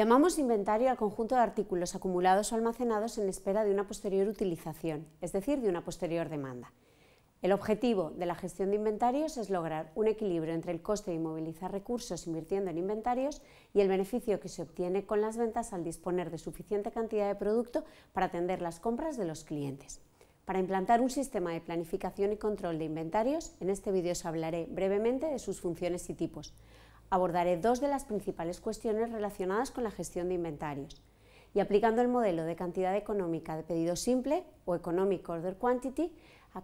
Llamamos inventario al conjunto de artículos acumulados o almacenados en espera de una posterior utilización, es decir, de una posterior demanda. El objetivo de la gestión de inventarios es lograr un equilibrio entre el coste de inmovilizar recursos invirtiendo en inventarios y el beneficio que se obtiene con las ventas al disponer de suficiente cantidad de producto para atender las compras de los clientes. Para implantar un sistema de planificación y control de inventarios, en este vídeo os hablaré brevemente de sus funciones y tipos abordaré dos de las principales cuestiones relacionadas con la gestión de inventarios y aplicando el modelo de cantidad económica de pedido simple o Economic Order Quantity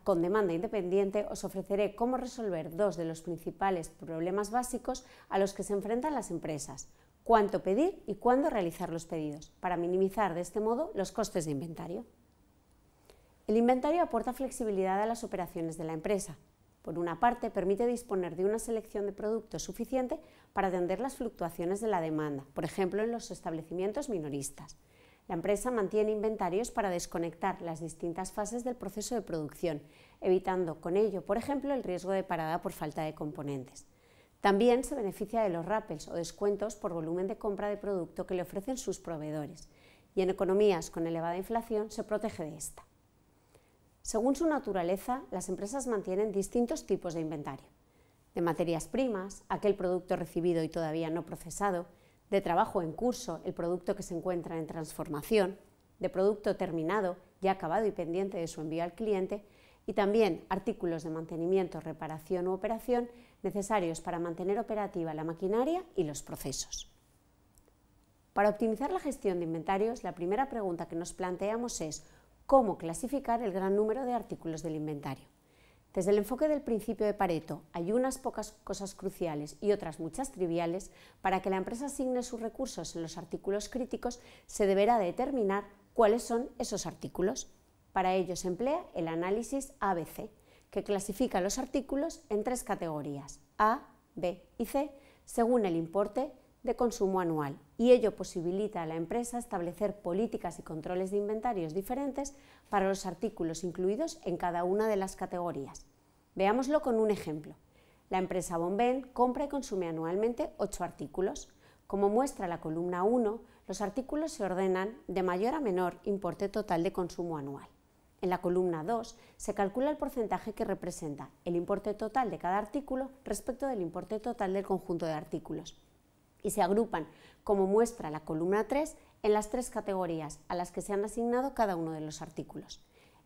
con demanda independiente, os ofreceré cómo resolver dos de los principales problemas básicos a los que se enfrentan las empresas, cuánto pedir y cuándo realizar los pedidos, para minimizar de este modo los costes de inventario. El inventario aporta flexibilidad a las operaciones de la empresa, por una parte, permite disponer de una selección de productos suficiente para atender las fluctuaciones de la demanda, por ejemplo en los establecimientos minoristas. La empresa mantiene inventarios para desconectar las distintas fases del proceso de producción, evitando con ello, por ejemplo, el riesgo de parada por falta de componentes. También se beneficia de los rappels o descuentos por volumen de compra de producto que le ofrecen sus proveedores, y en economías con elevada inflación se protege de esta. Según su naturaleza, las empresas mantienen distintos tipos de inventario. De materias primas, aquel producto recibido y todavía no procesado, de trabajo en curso, el producto que se encuentra en transformación, de producto terminado, ya acabado y pendiente de su envío al cliente, y también artículos de mantenimiento, reparación u operación necesarios para mantener operativa la maquinaria y los procesos. Para optimizar la gestión de inventarios, la primera pregunta que nos planteamos es cómo clasificar el gran número de artículos del inventario. Desde el enfoque del principio de Pareto, hay unas pocas cosas cruciales y otras muchas triviales, para que la empresa asigne sus recursos en los artículos críticos se deberá determinar cuáles son esos artículos. Para ello se emplea el análisis ABC, que clasifica los artículos en tres categorías, A, B y C, según el importe, de consumo anual y ello posibilita a la empresa establecer políticas y controles de inventarios diferentes para los artículos incluidos en cada una de las categorías. Veámoslo con un ejemplo. La empresa Bomben compra y consume anualmente 8 artículos. Como muestra la columna 1, los artículos se ordenan de mayor a menor importe total de consumo anual. En la columna 2 se calcula el porcentaje que representa el importe total de cada artículo respecto del importe total del conjunto de artículos y se agrupan, como muestra la columna 3, en las tres categorías a las que se han asignado cada uno de los artículos.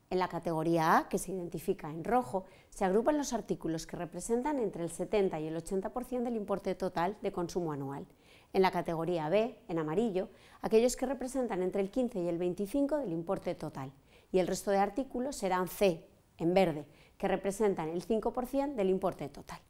En la categoría A, que se identifica en rojo, se agrupan los artículos que representan entre el 70 y el 80% del importe total de consumo anual. En la categoría B, en amarillo, aquellos que representan entre el 15 y el 25 del importe total. Y el resto de artículos serán C, en verde, que representan el 5% del importe total.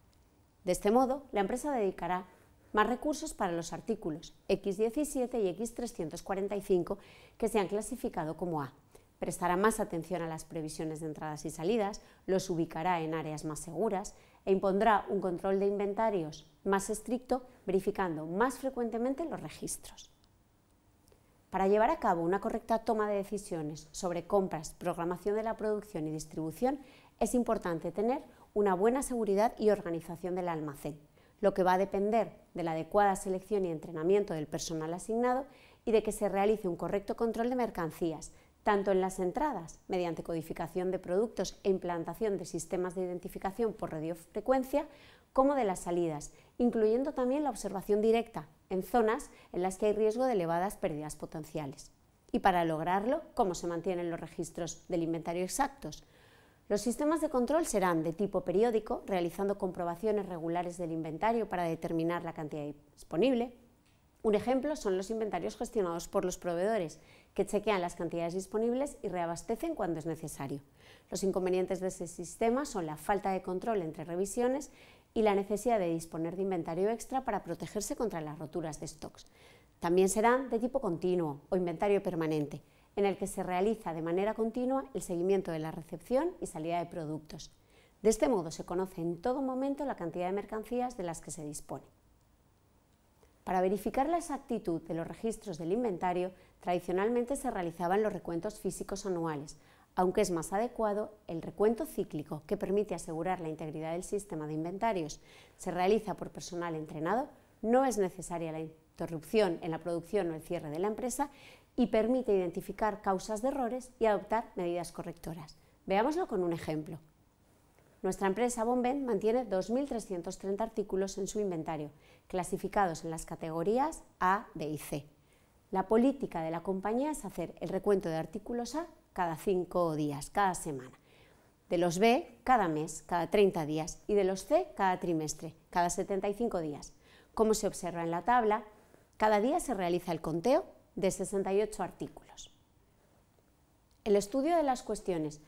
De este modo, la empresa dedicará más recursos para los artículos X17 y X345 que se han clasificado como A. Prestará más atención a las previsiones de entradas y salidas, los ubicará en áreas más seguras e impondrá un control de inventarios más estricto, verificando más frecuentemente los registros. Para llevar a cabo una correcta toma de decisiones sobre compras, programación de la producción y distribución, es importante tener una buena seguridad y organización del almacén lo que va a depender de la adecuada selección y entrenamiento del personal asignado y de que se realice un correcto control de mercancías, tanto en las entradas, mediante codificación de productos e implantación de sistemas de identificación por radiofrecuencia, como de las salidas, incluyendo también la observación directa en zonas en las que hay riesgo de elevadas pérdidas potenciales. Y para lograrlo, ¿cómo se mantienen los registros del inventario exactos? Los sistemas de control serán de tipo periódico, realizando comprobaciones regulares del inventario para determinar la cantidad disponible. Un ejemplo son los inventarios gestionados por los proveedores, que chequean las cantidades disponibles y reabastecen cuando es necesario. Los inconvenientes de ese sistema son la falta de control entre revisiones y la necesidad de disponer de inventario extra para protegerse contra las roturas de stocks. También serán de tipo continuo o inventario permanente, en el que se realiza de manera continua el seguimiento de la recepción y salida de productos. De este modo se conoce en todo momento la cantidad de mercancías de las que se dispone. Para verificar la exactitud de los registros del inventario, tradicionalmente se realizaban los recuentos físicos anuales, aunque es más adecuado el recuento cíclico que permite asegurar la integridad del sistema de inventarios. Se realiza por personal entrenado, no es necesaria la interrupción en la producción o el cierre de la empresa y permite identificar causas de errores y adoptar medidas correctoras. Veámoslo con un ejemplo. Nuestra empresa Bomben mantiene 2.330 artículos en su inventario, clasificados en las categorías A, B y C. La política de la compañía es hacer el recuento de artículos A cada cinco días, cada semana, de los B cada mes, cada 30 días y de los C cada trimestre, cada 75 días. Como se observa en la tabla, cada día se realiza el conteo de 68 artículos. El estudio de las cuestiones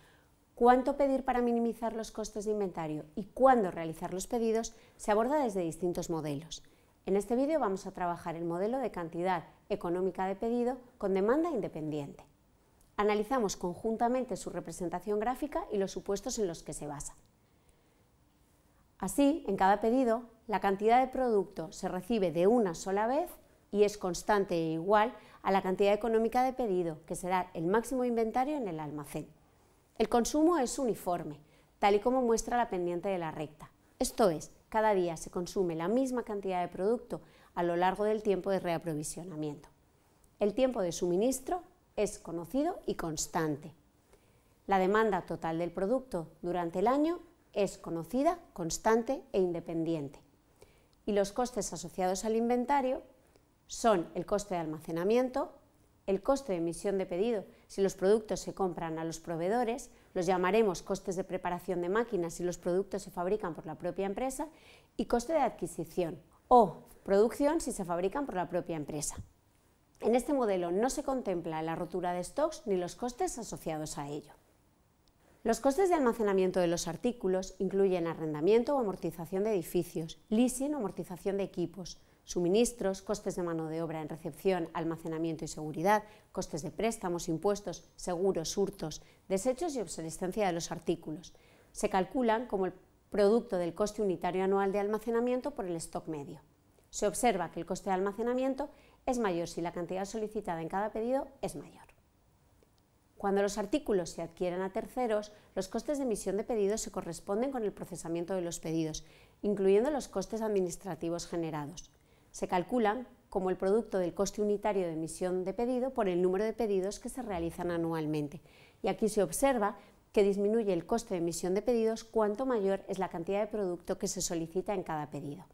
cuánto pedir para minimizar los costes de inventario y cuándo realizar los pedidos se aborda desde distintos modelos. En este vídeo vamos a trabajar el modelo de cantidad económica de pedido con demanda independiente. Analizamos conjuntamente su representación gráfica y los supuestos en los que se basa. Así, en cada pedido, la cantidad de producto se recibe de una sola vez y es constante e igual a la cantidad económica de pedido, que será el máximo inventario en el almacén. El consumo es uniforme, tal y como muestra la pendiente de la recta. Esto es, cada día se consume la misma cantidad de producto a lo largo del tiempo de reaprovisionamiento. El tiempo de suministro es conocido y constante. La demanda total del producto durante el año es conocida, constante e independiente. Y los costes asociados al inventario son el coste de almacenamiento, el coste de emisión de pedido si los productos se compran a los proveedores, los llamaremos costes de preparación de máquinas si los productos se fabrican por la propia empresa y coste de adquisición o producción si se fabrican por la propia empresa. En este modelo no se contempla la rotura de stocks ni los costes asociados a ello. Los costes de almacenamiento de los artículos incluyen arrendamiento o amortización de edificios, leasing o amortización de equipos, suministros, costes de mano de obra en recepción, almacenamiento y seguridad, costes de préstamos, impuestos, seguros, hurtos, desechos y obsolescencia de los artículos. Se calculan como el producto del coste unitario anual de almacenamiento por el stock medio. Se observa que el coste de almacenamiento es mayor si la cantidad solicitada en cada pedido es mayor. Cuando los artículos se adquieren a terceros, los costes de emisión de pedidos se corresponden con el procesamiento de los pedidos, incluyendo los costes administrativos generados se calculan como el producto del coste unitario de emisión de pedido por el número de pedidos que se realizan anualmente. Y aquí se observa que disminuye el coste de emisión de pedidos cuanto mayor es la cantidad de producto que se solicita en cada pedido.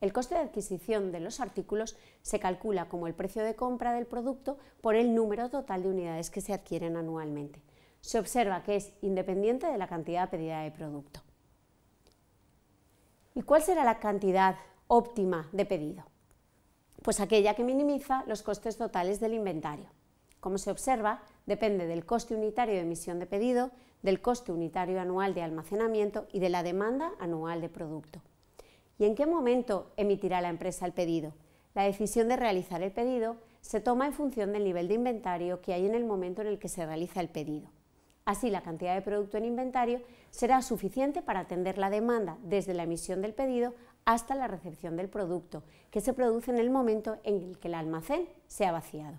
El coste de adquisición de los artículos se calcula como el precio de compra del producto por el número total de unidades que se adquieren anualmente. Se observa que es independiente de la cantidad pedida de producto. ¿Y cuál será la cantidad óptima de pedido? Pues aquella que minimiza los costes totales del inventario. Como se observa, depende del coste unitario de emisión de pedido, del coste unitario anual de almacenamiento y de la demanda anual de producto. ¿Y en qué momento emitirá la empresa el pedido? La decisión de realizar el pedido se toma en función del nivel de inventario que hay en el momento en el que se realiza el pedido. Así, la cantidad de producto en inventario será suficiente para atender la demanda desde la emisión del pedido hasta la recepción del producto, que se produce en el momento en el que el almacén se ha vaciado.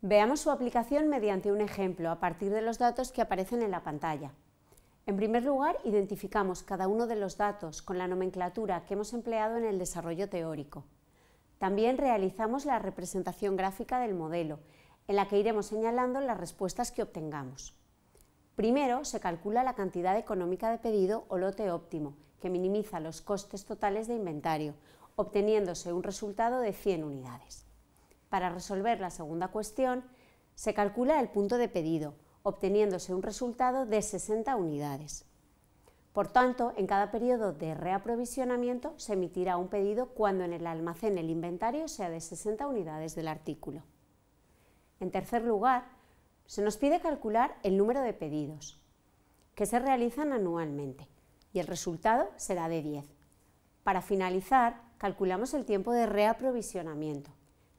Veamos su aplicación mediante un ejemplo a partir de los datos que aparecen en la pantalla. En primer lugar, identificamos cada uno de los datos con la nomenclatura que hemos empleado en el desarrollo teórico. También realizamos la representación gráfica del modelo, en la que iremos señalando las respuestas que obtengamos. Primero, se calcula la cantidad económica de pedido o lote óptimo, que minimiza los costes totales de inventario, obteniéndose un resultado de 100 unidades. Para resolver la segunda cuestión, se calcula el punto de pedido, obteniéndose un resultado de 60 unidades. Por tanto, en cada periodo de reaprovisionamiento se emitirá un pedido cuando en el almacén el inventario sea de 60 unidades del artículo. En tercer lugar, se nos pide calcular el número de pedidos que se realizan anualmente y el resultado será de 10. Para finalizar, calculamos el tiempo de reaprovisionamiento.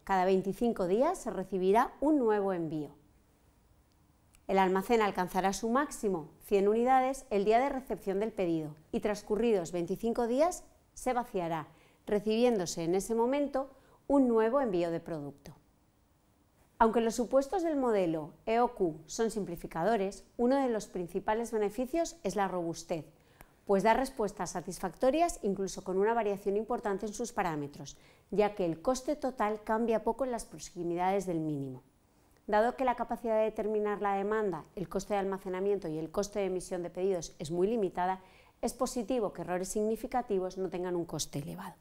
Cada 25 días se recibirá un nuevo envío. El almacén alcanzará su máximo, 100 unidades, el día de recepción del pedido y transcurridos 25 días se vaciará, recibiéndose en ese momento un nuevo envío de producto. Aunque los supuestos del modelo EOQ son simplificadores, uno de los principales beneficios es la robustez, pues da respuestas satisfactorias incluso con una variación importante en sus parámetros, ya que el coste total cambia poco en las proximidades del mínimo. Dado que la capacidad de determinar la demanda, el coste de almacenamiento y el coste de emisión de pedidos es muy limitada, es positivo que errores significativos no tengan un coste elevado.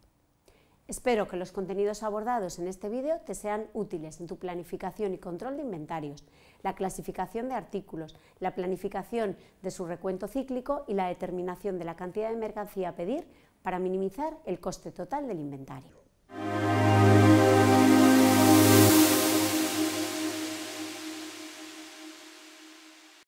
Espero que los contenidos abordados en este vídeo te sean útiles en tu planificación y control de inventarios, la clasificación de artículos, la planificación de su recuento cíclico y la determinación de la cantidad de mercancía a pedir para minimizar el coste total del inventario.